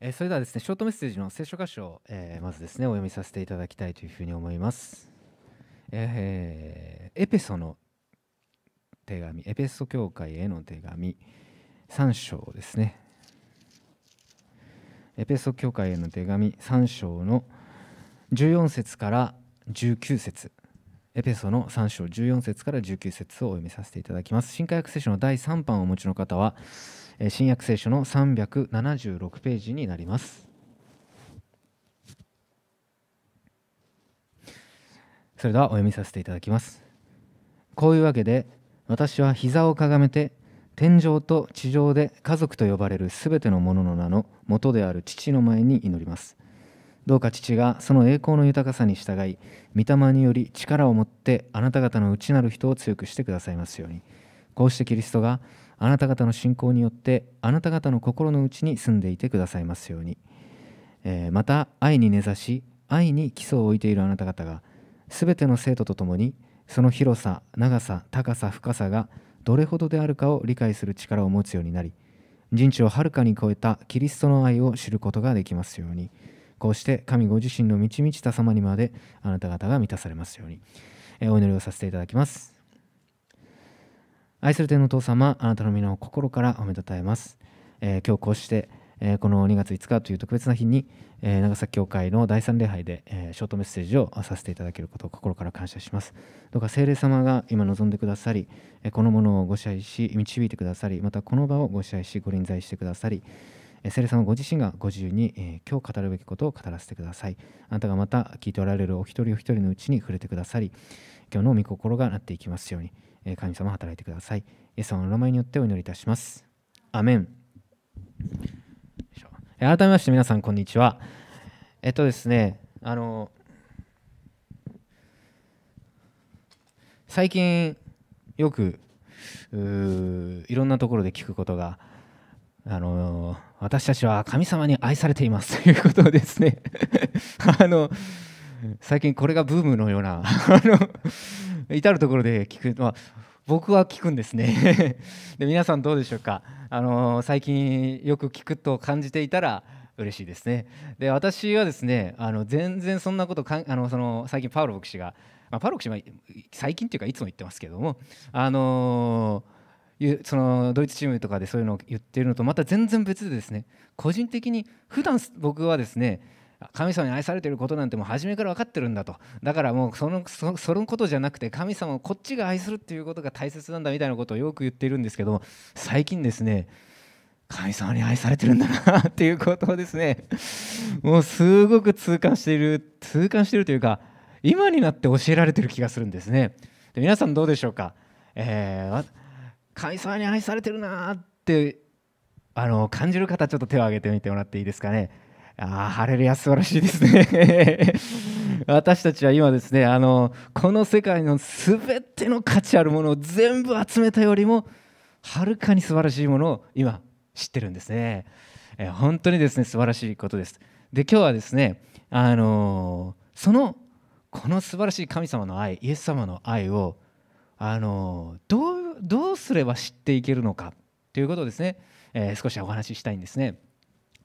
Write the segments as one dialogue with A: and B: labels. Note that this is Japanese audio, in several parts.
A: えー、それではですねショートメッセージの聖書箇所を、えー、まずですねお読みさせていただきたいというふうに思います。えー、エペソの手紙エペソ教会への手紙3章ですね。エペソ教会への手紙3章の14節から19節エペソの3章14節から19節をお読みさせていただきます。新科学聖書の第3版をお持ちの方は新約聖書の376ページになります。それではお読みさせていただきます。こういうわけで私は膝をかがめて天上と地上で家族と呼ばれるすべてのものの名の元である父の前に祈ります。どうか父がその栄光の豊かさに従い、御霊により力を持ってあなた方の内なる人を強くしてくださいますように。こうしてキリストがあなた方の信仰によってあなた方の心の内に住んでいてくださいますように、えー、また愛に根ざし愛に基礎を置いているあなた方がすべての生徒とともにその広さ長さ高さ深さがどれほどであるかを理解する力を持つようになり人知をはるかに超えたキリストの愛を知ることができますようにこうして神ご自身の満ち満ちた様にまであなた方が満たされますように、えお祈りをさせていただきます。愛する天のお父様、あなたの皆を心からおめでたえます。えー、今日こうして、えー、この2月5日という特別な日に、えー、長崎教会の第三礼拝で、えショートメッセージをさせていただけることを心から感謝します。どうか聖霊様が今望んでくださり、えこのものをご支配し、導いてくださり、またこの場をご支配し、ご臨在してくださり、聖霊様ご自身がご自由に、えー、今日語るべきことを語らせてください。あなたがまた聞いておられるお一人お一人のうちに触れてくださり、今日の御心がなっていきますように。え神様働いてください。イエス様の名前によってお祈りいたします。アメン。改めまして皆さん、こんにちは。えっとですね、あの、最近よくいろんなところで聞くことが、あの私たちは神様に愛されていますということですね あの最近これがブームのようなあの至る所で聞くまあ、僕は聞くんですね で皆さんどうでしょうかあの最近よく聞くと感じていたら嬉しいですねで私はですねあの全然そんなことかあのその最近パウロ牧師が、まあ、パウロ牧師は最近というかいつも言ってますけどもあのそのドイツチームとかでそういうのを言ってるのとまた全然別でですね個人的に普段僕はですね神様に愛されていることなんてもう初めから分かってるんだとだからもうそのそそのことじゃなくて神様をこっちが愛するっていうことが大切なんだみたいなことをよく言っているんですけど最近ですね神様に愛されてるんだなっていうことをですねもうすごく痛感している痛感しているというか今になって教えられてる気がするんですねで皆さんどうでしょうか、えー、神様に愛されてるなってあの感じる方ちょっと手を挙げてみてもらっていいですかねああ、ハレルヤ、素晴らしいですね。私たちは今ですね、あの、この世界の全ての価値あるものを全部集めたよりも、はるかに素晴らしいものを今、知ってるんですね。え本当にですね、素晴らしいことです。で、今日はですね、あのその、この素晴らしい神様の愛、イエス様の愛を、あのどうすれば知っていけるのかということをですね、えー、少しお話ししたいんですね。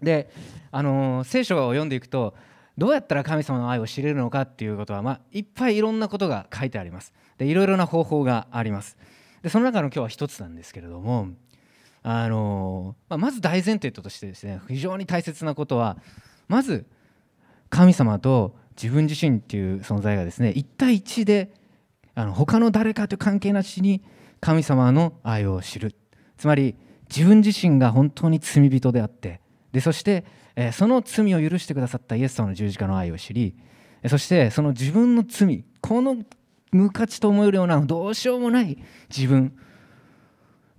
A: で、あのー、聖書を読んでいくとどうやったら神様の愛を知れるのかっていうことは、まあ、いっぱいいろんなことが書いてありますでいろいろな方法がありますでその中の今日は一つなんですけれども、あのー、まあ、まず大前提としてですね非常に大切なことはまず神様と自分自身っていう存在がですね1対1であの他の誰かという関係なしに神様の愛を知るつまり自分自身が本当に罪人であってでそして、えその罪を許してくださったイエス様の十字架の愛を知りそしてその自分の罪この無価値と思えるようなどうしようもない自分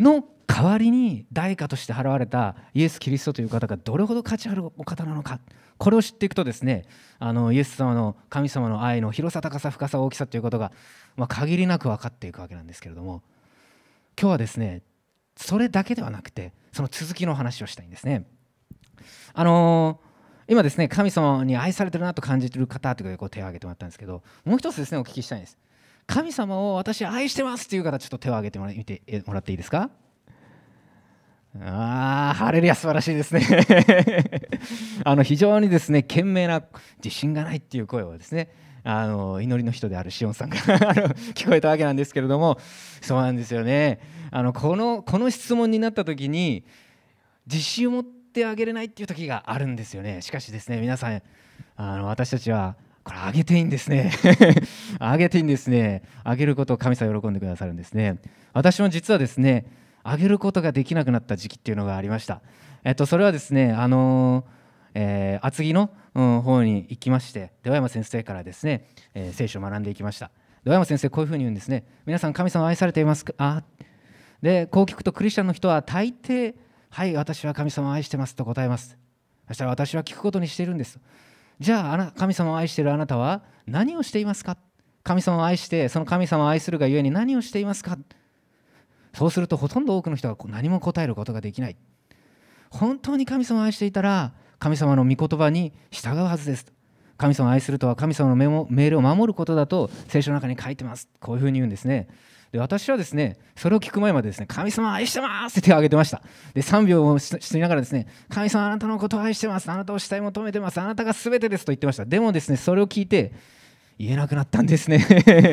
A: の代わりに代価として払われたイエス・キリストという方がどれほど価値あるお方なのかこれを知っていくとですねあのイエス様の神様の愛の広さ高さ深さ大きさということが、まあ、限りなく分かっていくわけなんですけれども今日はですねそれだけではなくてその続きの話をしたいんですね。あのー、今ですね神様に愛されてるなと感じてる方とかうこう手を挙げてもらったんですけどもう一つですねお聞きしたいんです神様を私愛してますっていう方ちょっと手を挙げてもらってもらっていいですかああ、ハレルヤ素晴らしいですねあの非常にですね、賢明な自信がないっていう声をですね、あの祈りの人であるシオンさんから聞こえたわけなんですけれども、そうなんですよね。あのこのこの質問になった時に自信を持ってってあげれないっていう時があるんですよねしかしですね皆さんあの私たちはこれあげていいんですね あげていいんですねあげることを神様喜んでくださるんですね私も実はですねあげることができなくなった時期っていうのがありましたえっとそれはですねあのーえー、厚木の、うん、方に行きまして出山先生からですね、えー、聖書を学んでいきました出山先生こういうふうに言うんですね皆さん神様愛されていますかあでこう聞くとクリスチャンの人は大抵はい私は神様を愛してますと答えますそしたら私は聞くことにしているんですじゃあ神様を愛しているあなたは何をしていますか神様を愛してその神様を愛するがゆえに何をしていますかそうするとほとんど多くの人は何も答えることができない本当に神様を愛していたら神様の御言葉に従うはずです神様を愛するとは神様の命令を守ることだと聖書の中に書いてますこういうふうに言うんですねで私はですねそれを聞く前までですね神様愛してますって手を挙げてましたで3秒をしながらですね神様あなたのことを愛してますあなたを死体求めてますあなたが全てですと言ってましたでもですねそれを聞いて言えなくなったんですね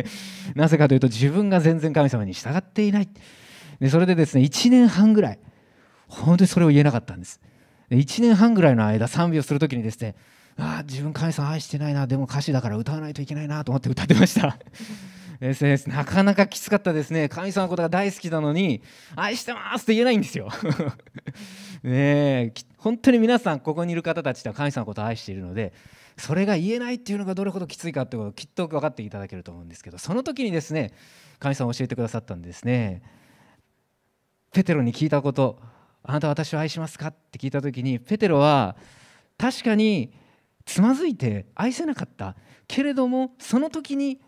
A: なぜかというと自分が全然神様に従っていないでそれでですね1年半ぐらい本当にそれを言えなかったんですで1年半ぐらいの間賛美をする時にですねああ自分神様愛してないなでも歌詞だから歌わないといけないなと思って歌ってました s s なかなかきつかったですね神様のことが大好きなのに愛してますって言えないんですよ ねえ本当に皆さんここにいる方たちは神様のことを愛しているのでそれが言えないっていうのがどれほどきついかってことをきっと分かっていただけると思うんですけどその時にですね神様教えてくださったんですねペテロに聞いたことあなたは私を愛しますかって聞いた時にペテロは確かにつまずいて愛せなかったけれどもその時に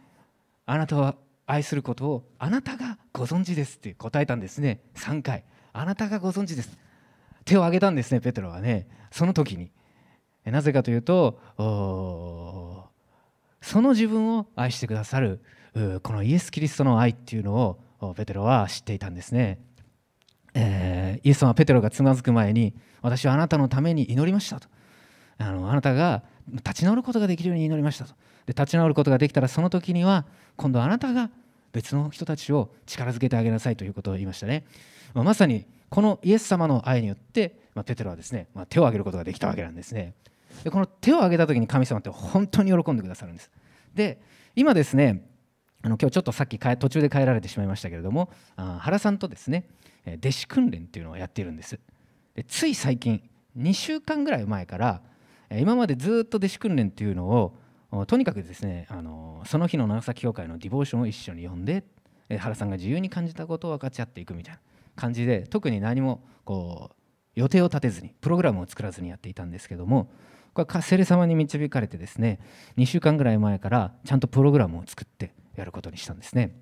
A: あなたは愛することをあなたがご存知ですって答えたんですね3回あなたがご存知です手を挙げたんですねペテロはねその時になぜかというとその自分を愛してくださるこのイエス・キリストの愛っていうのをペテロは知っていたんですね、えー、イエス様はペテロがつまずく前に私はあなたのために祈りましたとあのあなたが立ち直ることができるように祈りましたとで立ち直ることができたらその時には今度あなたが別の人たちを力づけてあげなさいということを言いましたね、まあ、まさにこのイエス様の愛によって、まあ、ペテロはですね、まあ、手を挙げることができたわけなんですねでこの手を挙げた時に神様って本当に喜んでくださるんですで今ですねあの今日ちょっとさっき途中で帰られてしまいましたけれどもあ原さんとですね弟子訓練っていうのをやっているんですでつい最近2週間ぐらい前から今までずっと弟子訓練っていうのをとにかくですねあのその日の長崎教会のディボーションを一緒に読んで原さんが自由に感じたことを分かち合っていくみたいな感じで特に何もこう予定を立てずにプログラムを作らずにやっていたんですけどもこれはセレ様に導かれてですね2週間ぐらい前からちゃんとプログラムを作ってやることにしたんですね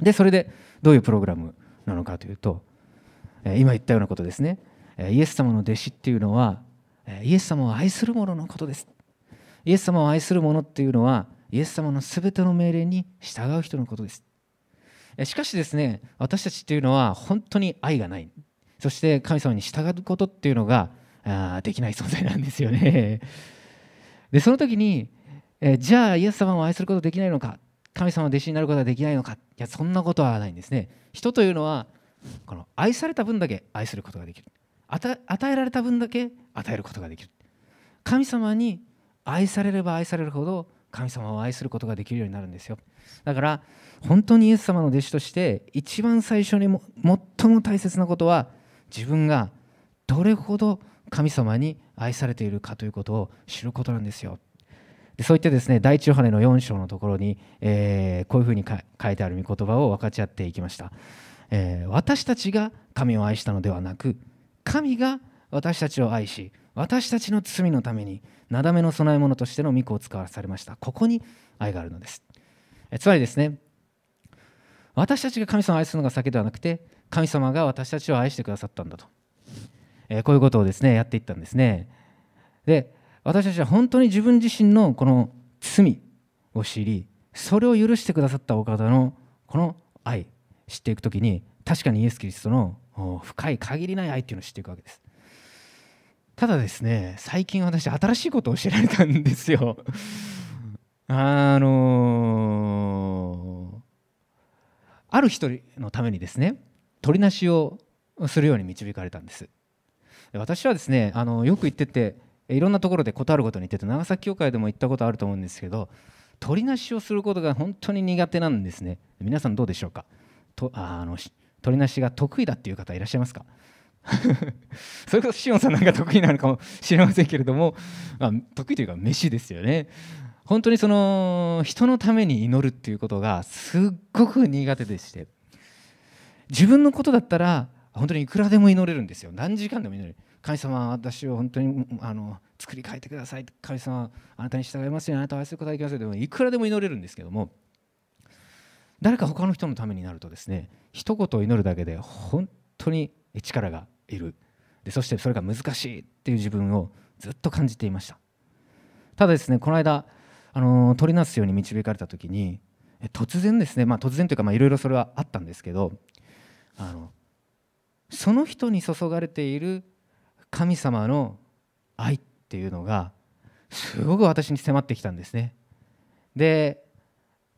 A: でそれでどういうプログラムなのかというと今言ったようなことですねイエス様の弟子っていうのはイエス様を愛する者のことですイエス様を愛する者っていうのはイエス様のすべての命令に従う人のことですしかしですね私たちっていうのは本当に愛がないそして神様に従うことっていうのができない存在なんですよねでその時にえじゃあイエス様を愛することできないのか神様の弟子になることはできないのかいやそんなことはないんですね人というのはこの愛された分だけ愛することができる与えられた分だけ与えることができる神様に愛されれば愛されるほど神様を愛することができるようになるんですよだから本当にイエス様の弟子として一番最初にも最も大切なことは自分がどれほど神様に愛されているかということを知ることなんですよでそういったですね第一ヨハネの4章のところに、えー、こういうふうに書いてある御言葉を分かち合っていきました、えー、私たちが神を愛したのではなく神が私たちを愛し私たちの罪のためになだめの供え物としての御子を使わされましたここに愛があるのですつまりですね私たちが神様を愛するのが先ではなくて神様が私たちを愛してくださったんだと、えこういうことをですねやっていったんですねで私たちは本当に自分自身のこの罪を知りそれを許してくださったお方のこの愛知っていく時に確かにイエス・キリストの深い限りない愛っていうのを知っていくわけですただですね最近私新しいことを教えられたんですよ あのー、ある一人のためにですね取りなしをするように導かれたんです私はですねあのよく言ってていろんなところで断ることに言ってて長崎教会でも行ったことあると思うんですけど取りなしをすることが本当に苦手なんですね皆さんどうでしょうかとあの取りなしが得意だっていう方いらっしゃいますか それこそしおんさんなんか得意なのかもしれませんけれども、まあ、得意というか飯ですよね本当にその人のために祈るっていうことがすっごく苦手でして自分のことだったら本当にいくらでも祈れるんですよ何時間でも祈る神様私を本当にあの作り変えてください神様あなたに従いますよあなたを愛することができますよでもいくらでも祈れるんですけども誰か他の人のためになるとですね一言を祈るだけで本当に力がいるでそしてそれが難しいっていう自分をずっと感じていましたただですねこの間あの取りなすように導かれた時に突然ですね、まあ、突然というかいろいろそれはあったんですけどあのその人に注がれている神様の愛っていうのがすごく私に迫ってきたんですねで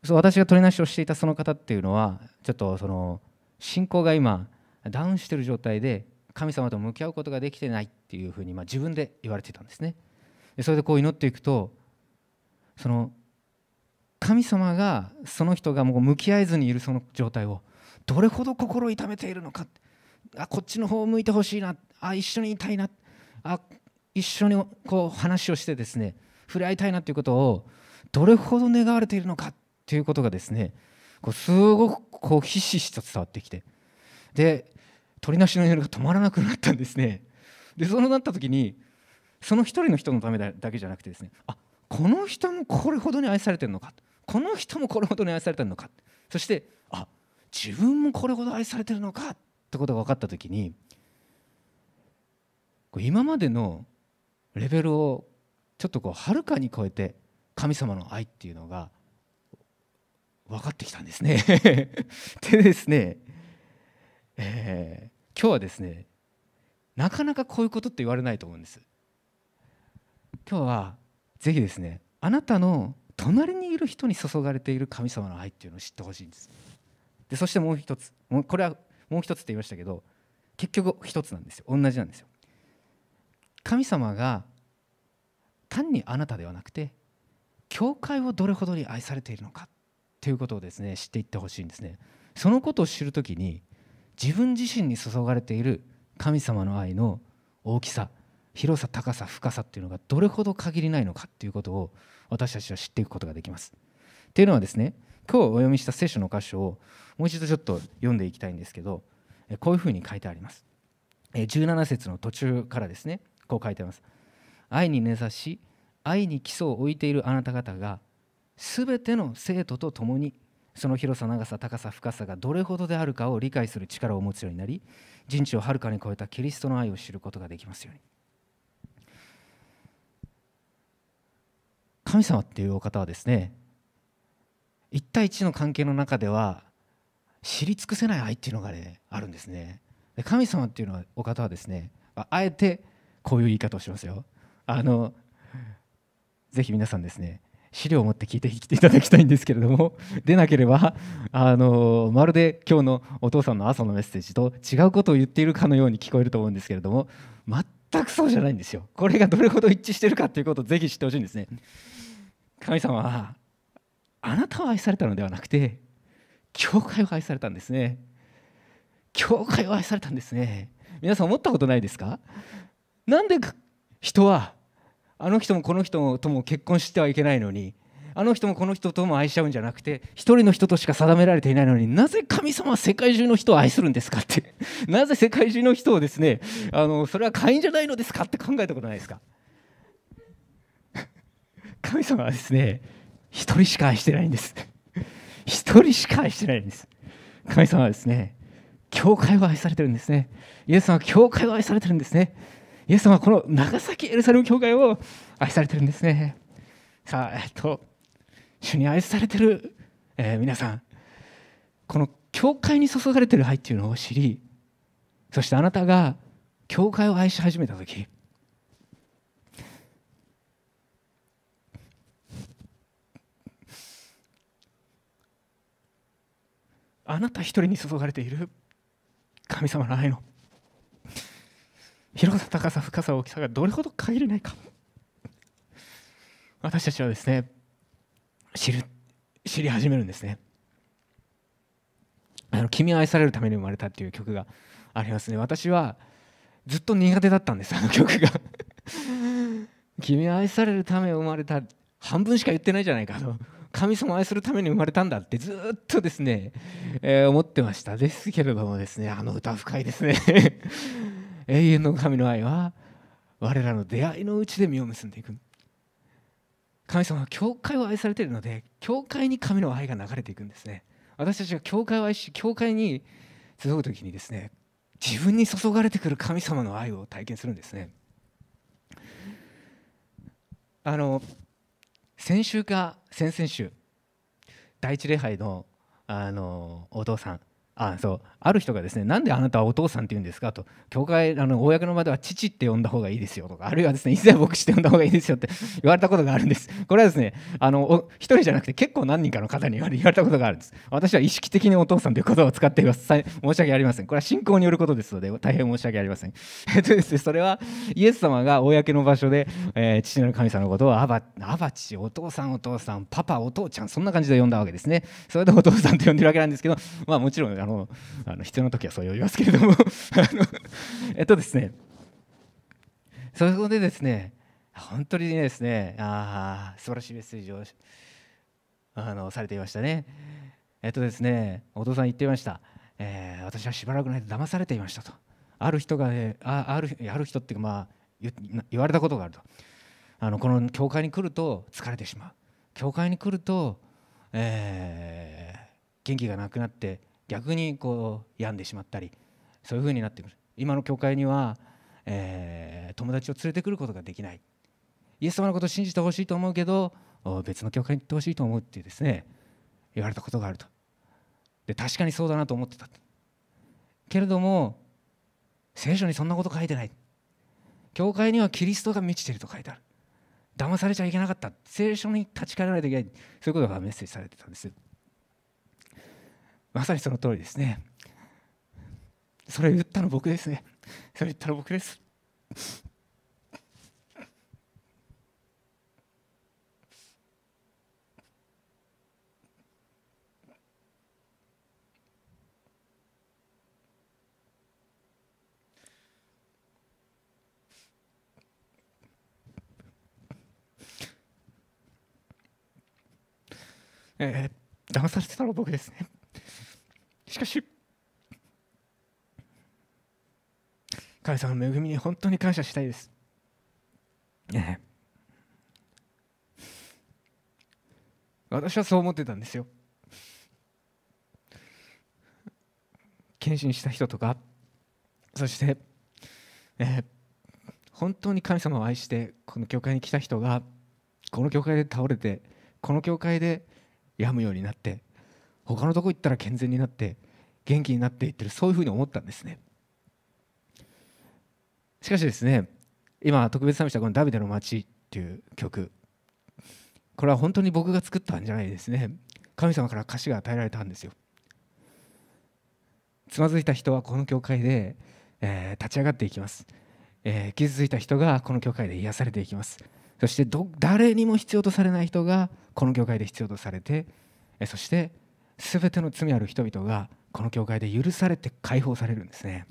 A: そう私が取りなしをしていたその方っていうのはちょっとその信仰が今ダウンしてる状態で神様と向き合うことができてないっていうふうに、まあ、自分で言われてたんですねでそれでこう祈っていくとその神様がその人がもう向き合えずにいるその状態をどれほど心痛めているのかあこっちの方を向いてほしいなあ一緒にいたいなあ一緒にこう話をしてですね触れ合いたいなということをどれほど願われているのかということがですねこうすごくこうひしひしと伝わってきてで鳥なしの夜が止まらなくなったんですねでそうなった時にその一人の人のためだけじゃなくてですねあこの人もこれほどに愛されてるのかこの人もこれほどに愛されてるのかそしてあ自分もこれほど愛されてるのかってことが分かった時に今までのレベルをちょっとこうはるかに超えて神様の愛っていうのが分かってきたんですね でですね、えー、今日はですねなかなかこういうことって言われないと思うんです今日はぜひですねあなたの隣にいる人に注がれている神様の愛っていうのを知ってほしいんですでそしてもう一つもうこれはもう一つって言いましたけど結局一つなんですよ同じなんですよ神様が単にあなたではなくて教会をどれほどに愛されているのかということをですね知っていってほしいんですねそのことを知るときに自分自身に注がれている神様の愛の大きさ広さ高さ深さっていうのがどれほど限りないのかっていうことを私たちは知っていくことができますっていうのはですね今日お読みした聖書の箇所をもう一度ちょっと読んでいきたいんですけどこういうふうに書いてあります17節の途中からですねこう書いてあります愛に根ざし愛に基礎を置いているあなた方が全ての生徒と共にその広さ長さ高さ深さがどれほどであるかを理解する力を持つようになり人知をはるかに超えたキリストの愛を知ることができますように神様っていうお方はですね一対一の関係の中では知り尽くせない愛っていうのが、ね、あるんですね神様っていうのはお方はですねあえてこういう言い方をしますよあのぜひ皆さんですね資料を持って聞いてきていただきたいんですけれども出 なければあのまるで今日のお父さんの朝のメッセージと違うことを言っているかのように聞こえると思うんですけれども全くそうじゃないんですよこれがどれほど一致してるかということをぜひ知ってほしいんですね神様はあなたを愛されたのではなくて教会を愛されたんですね教会を愛されたんですね皆さん思ったことないですかなんで人はあの人もこの人とも結婚してはいけないのにあの人もこの人とも愛し合うんじゃなくて一人の人としか定められていないのになぜ神様は世界中の人を愛するんですかって なぜ世界中の人をですねあのそれは会員じゃないのですかって考えたことないですか 神様はですね一人しか愛してないんです 一人しか愛してないんです神様はですね教会を愛されてるんですねイエス様は教会を愛されてるんですねイエス様はこの長崎エルサレム教会を愛されてるんですね。さあ、えっと、主に愛されてる、えー、皆さん、この教会に注がれてる愛っていうのを知り、そしてあなたが教会を愛し始めた時あなた一人に注がれている神様の愛の広さ高さ深さ大きさがどれほど限りないか私たちはですね知る知り始めるんですねあの「君愛されるために生まれた」っていう曲がありますね私はずっと苦手だったんですあの曲が 君を愛されるため生まれた半分しか言ってないじゃないかと神様を愛するために生まれたんだってずっとですね、えー、思ってましたですけれどもですねあの歌深いですね永遠の神の愛は我らの出会いのうちで実を結んでいく神様は教会を愛されているので教会に神の愛が流れていくんですね私たちが教会を愛し教会に集う時にですね自分に注がれてくる神様の愛を体験するんですねあの先週か先々週第一礼拝のあのお父さんあそうある人がですね、なんであなたはお父さんって言うんですかと、教会、あの公の場では父って呼んだ方がいいですよとか、あるいはですね、以前牧師って呼んだ方がいいですよって 言われたことがあるんです。これはですね、あの一人じゃなくて結構何人かの方に言われたことがあるんです。私は意識的にお父さんという言葉を使っています。申し訳ありません。これは信仰によることですので、大変申し訳ありません。えっとですね、それはイエス様が公の場所で、えー、父なる神様のことをアバ、アバ父、お父さん、お父さん、パパ、お父ちゃん、そんな感じで呼んだわけですね。それでお父さんと呼んでるわけなんですけど、まあもちろん、あのあの必要な時はそう呼びますけれども えっとですねそこでですね本当にですねあ素晴らしいメッセージをあのされていましたねえっとですねお父さん言っていました、えー、私はしばらくの間騙されていましたとある人が、ね、ああるある人っていうかまあ言われたことがあるとあのこの教会に来ると疲れてしまう教会に来ると、えー、元気がなくなって逆にこう病んでしまったりそういうふうになってくる今の教会には、えー、友達を連れてくることができないイエス様のことを信じてほしいと思うけど別の教会に行ってほしいと思うってですね言われたことがあるとで確かにそうだなと思ってたけれども聖書にそんなこと書いてない教会にはキリストが満ちてると書いてある騙されちゃいけなかった聖書に立ち返らないといけないそういうことがメッセージされてたんですまさにその通りですねそれ言ったの僕ですねそれ言ったの僕ですえー、騙されてたの僕ですねしかし神様の恵みに本当に感謝したいです。私はそう思ってたんですよ。献身した人とかそして、えー、本当に神様を愛してこの教会に来た人がこの教会で倒れてこの教会で病むようになって他のとこ行ったら健全になって元気になっていってるそういうふうに思ったんですねしかしですね今特別賛美したこの「ダビデの街」っていう曲これは本当に僕が作ったんじゃないですね神様から歌詞が与えられたんですよつまずいた人はこの教会で、えー、立ち上がっていきます、えー、傷ついた人がこの教会で癒されていきますそして誰にも必要とされない人がこの教会で必要とされて、えそして全ての罪ある人々がこの教会で許されて解放されるんですね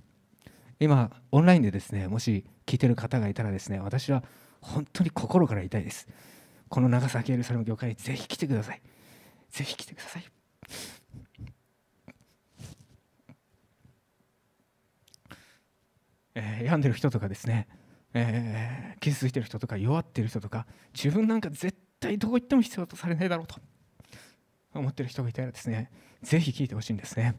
A: 今オンラインでですねもし聞いてる方がいたらですね私は本当に心から痛いですこの長崎エルサレム教会にぜひ来てくださいぜひ来てくださいえー、病んでる人とかですね、えー、傷ついてる人とか弱ってる人とか自分なんか絶対どこ行っても必要とされないだろうと思ってる人がいたらですねぜひ聞いてほしいんですね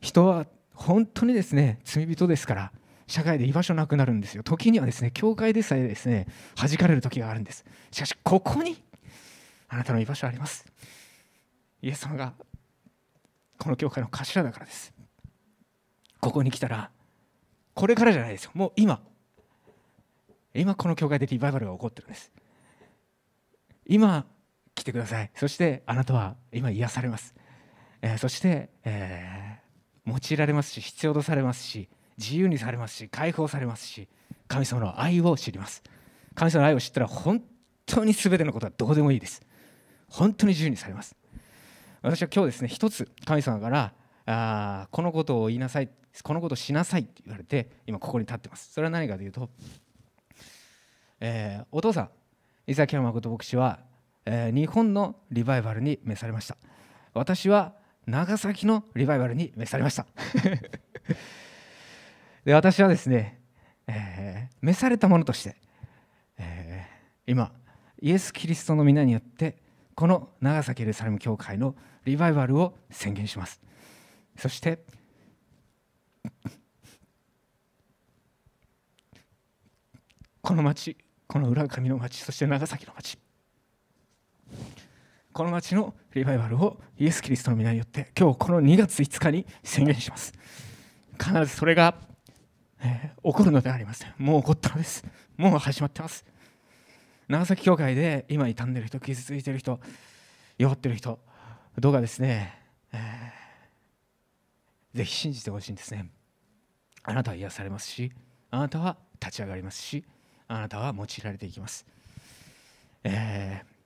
A: 人は本当にですね罪人ですから社会で居場所なくなるんですよ時にはですね教会でさえですね弾かれる時があるんですしかしここにあなたの居場所ありますイエス様がこの教会の頭だからですここに来たらこれからじゃないですよもう今今この教会でリバイバルが起こってるんです今来てくださいそしてあなたは今癒されます、えー、そして、えー、用いられますし必要とされますし自由にされますし解放されますし神様の愛を知ります神様の愛を知ったら本当に全てのことはどうでもいいです本当に自由にされます私は今日ですね一つ神様からあこのことを言いなさいこのことをしなさいって言われて今ここに立ってますそれは何かというと、えー、お父さん伊崎山誠牧師はえ日本のリバイバルに召されました私は長崎のリバイバルに召されました で私はですね、えー、召されたものとして、えー、今イエス・キリストの皆によってこの長崎エルサレム教会のリバイバルを宣言しますそしてこの町この浦上の町そして長崎の町この町のリバイバルをイエス・キリストの皆によって今日この2月5日に宣言します必ずそれが、えー、起こるのではありませんもう起こったのですもう始まってます長崎教会で今傷んでる人傷ついてる人弱ってる人どうかですね、えー、ぜひ信じてほしいんですねあなたは癒されますしあなたは立ち上がりますしあなたは用いられていきます、えー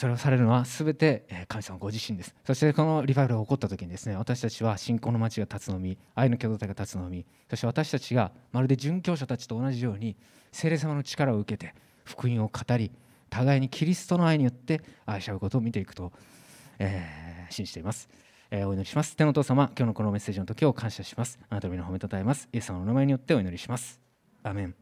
A: それをされるのは全て神様ご自身ですそしてこのリバイバルが起こった時にですね私たちは信仰の町が立つのみ愛の共同体が立つのみそして私たちがまるで殉教者たちと同じように聖霊様の力を受けて福音を語り互いにキリストの愛によって愛し合うことを見ていくと、えー、信じています、えー、お祈りします天のお父様今日のこのメッセージの時を感謝しますあなたの皆を褒めたたえますイエス様の名前によってお祈りしますアメン